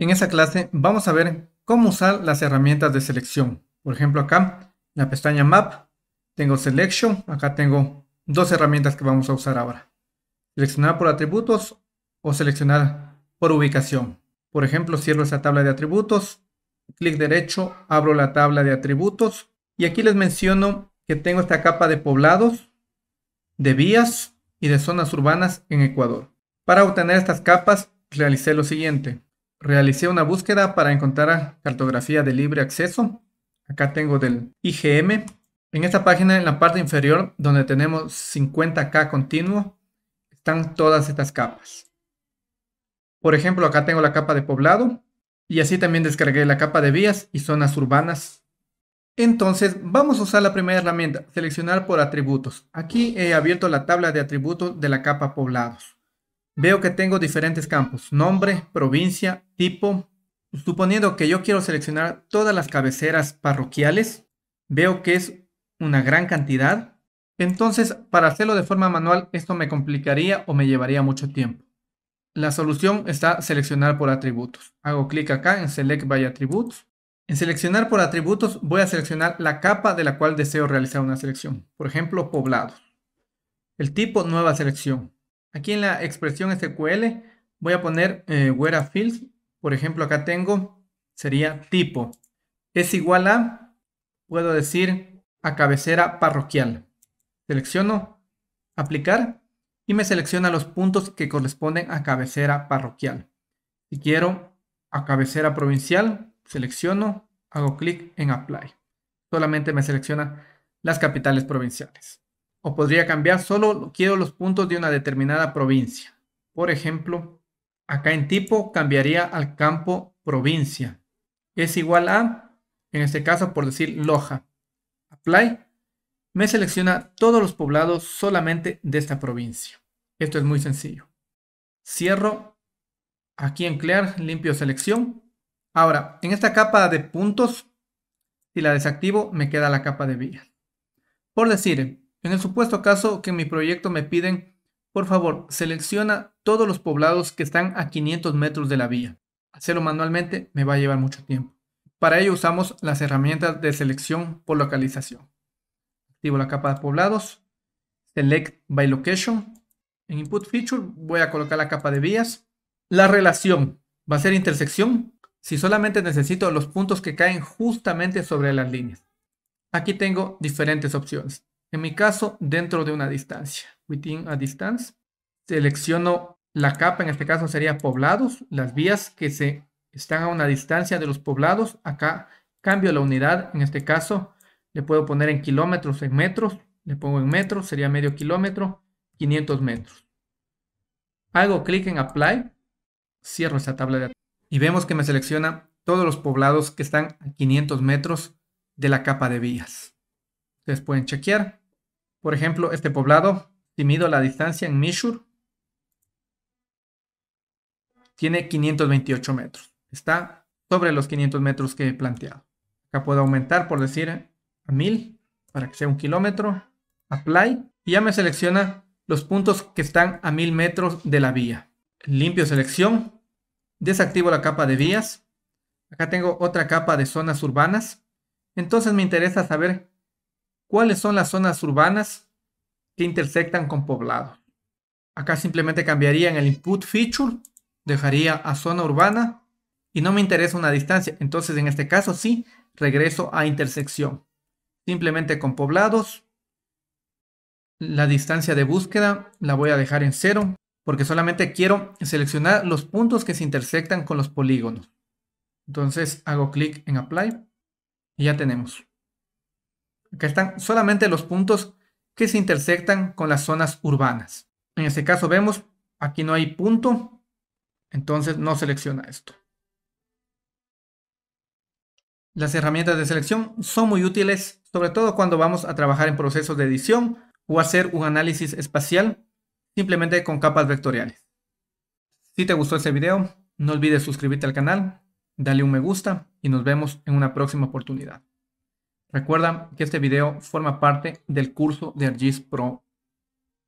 En esa clase vamos a ver cómo usar las herramientas de selección. Por ejemplo, acá en la pestaña Map tengo Selection. Acá tengo dos herramientas que vamos a usar ahora. Seleccionar por atributos o seleccionar por ubicación. Por ejemplo, cierro esa tabla de atributos. Clic derecho, abro la tabla de atributos. Y aquí les menciono que tengo esta capa de poblados, de vías y de zonas urbanas en Ecuador. Para obtener estas capas realicé lo siguiente Realicé una búsqueda para encontrar cartografía de libre acceso. Acá tengo del IGM. En esta página, en la parte inferior, donde tenemos 50K continuo, están todas estas capas. Por ejemplo, acá tengo la capa de poblado y así también descargué la capa de vías y zonas urbanas. Entonces, vamos a usar la primera herramienta, seleccionar por atributos. Aquí he abierto la tabla de atributos de la capa poblados. Veo que tengo diferentes campos, nombre, provincia, tipo. Pues, suponiendo que yo quiero seleccionar todas las cabeceras parroquiales, veo que es una gran cantidad. Entonces, para hacerlo de forma manual, esto me complicaría o me llevaría mucho tiempo. La solución está seleccionar por atributos. Hago clic acá en Select by Attributes. En seleccionar por atributos voy a seleccionar la capa de la cual deseo realizar una selección. Por ejemplo, poblados. El tipo nueva selección. Aquí en la expresión SQL voy a poner eh, where a fields. Por ejemplo, acá tengo, sería tipo. Es igual a, puedo decir, a cabecera parroquial. Selecciono aplicar y me selecciona los puntos que corresponden a cabecera parroquial. Si quiero a cabecera provincial, selecciono, hago clic en apply. Solamente me selecciona las capitales provinciales. O podría cambiar, solo quiero los puntos de una determinada provincia. Por ejemplo, acá en tipo cambiaría al campo provincia. Es igual a, en este caso por decir Loja. Apply. Me selecciona todos los poblados solamente de esta provincia. Esto es muy sencillo. Cierro aquí en Clear, limpio selección. Ahora, en esta capa de puntos, si la desactivo, me queda la capa de vías. Por decir, en el supuesto caso que en mi proyecto me piden, por favor, selecciona todos los poblados que están a 500 metros de la vía. Hacerlo manualmente me va a llevar mucho tiempo. Para ello usamos las herramientas de selección por localización. Activo la capa de poblados, select by location. En input feature voy a colocar la capa de vías. La relación va a ser intersección si solamente necesito los puntos que caen justamente sobre las líneas. Aquí tengo diferentes opciones. En mi caso, dentro de una distancia, within a distance, selecciono la capa, en este caso sería poblados, las vías que se están a una distancia de los poblados. Acá cambio la unidad, en este caso le puedo poner en kilómetros, en metros, le pongo en metros, sería medio kilómetro, 500 metros. Hago clic en Apply, cierro esta tabla de y vemos que me selecciona todos los poblados que están a 500 metros de la capa de vías. Ustedes pueden chequear. Por ejemplo, este poblado, si mido la distancia en Mishur, tiene 528 metros. Está sobre los 500 metros que he planteado. Acá puedo aumentar, por decir, a 1000 para que sea un kilómetro. Apply. Y ya me selecciona los puntos que están a 1000 metros de la vía. Limpio selección. Desactivo la capa de vías. Acá tengo otra capa de zonas urbanas. Entonces me interesa saber ¿Cuáles son las zonas urbanas que intersectan con poblado? Acá simplemente cambiaría en el input feature, dejaría a zona urbana y no me interesa una distancia. Entonces en este caso sí, regreso a intersección. Simplemente con poblados. La distancia de búsqueda la voy a dejar en cero porque solamente quiero seleccionar los puntos que se intersectan con los polígonos. Entonces hago clic en Apply y ya tenemos. Aquí están solamente los puntos que se intersectan con las zonas urbanas. En este caso vemos, aquí no hay punto, entonces no selecciona esto. Las herramientas de selección son muy útiles, sobre todo cuando vamos a trabajar en procesos de edición o hacer un análisis espacial simplemente con capas vectoriales. Si te gustó este video, no olvides suscribirte al canal, dale un me gusta y nos vemos en una próxima oportunidad. Recuerda que este video forma parte del curso de Argis Pro